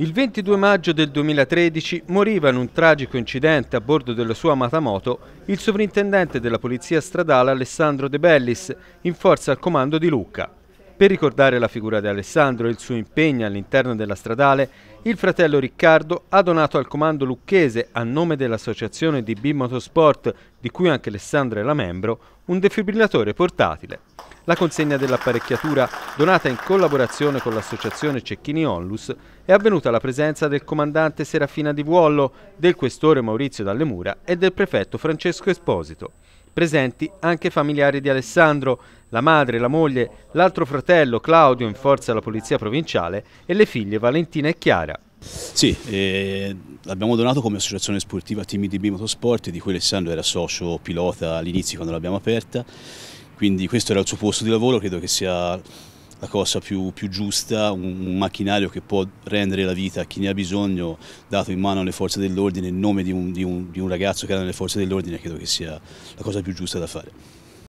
Il 22 maggio del 2013 moriva in un tragico incidente a bordo della sua amata moto il sovrintendente della Polizia Stradale Alessandro De Bellis, in forza al comando di Lucca. Per ricordare la figura di Alessandro e il suo impegno all'interno della stradale, il fratello Riccardo ha donato al comando lucchese, a nome dell'associazione DB Motorsport, di cui anche Alessandro era membro, un defibrillatore portatile. La consegna dell'apparecchiatura, donata in collaborazione con l'associazione Cecchini Onlus, è avvenuta alla presenza del comandante Serafina Di Vuollo, del questore Maurizio Dallemura e del prefetto Francesco Esposito. Presenti anche familiari di Alessandro, la madre, la moglie, l'altro fratello Claudio in forza alla polizia provinciale e le figlie Valentina e Chiara. Sì, eh, l'abbiamo donato come associazione sportiva Timidi B Motorsport di cui Alessandro era socio pilota all'inizio quando l'abbiamo aperta quindi questo era il suo posto di lavoro, credo che sia la cosa più, più giusta, un, macchinario che può rendere la vita a chi ne ha bisogno, dato in mano alle forze dell'ordine, in nome di un, di, un, di un ragazzo che era nelle forze dell'ordine, credo che sia la cosa più giusta da fare.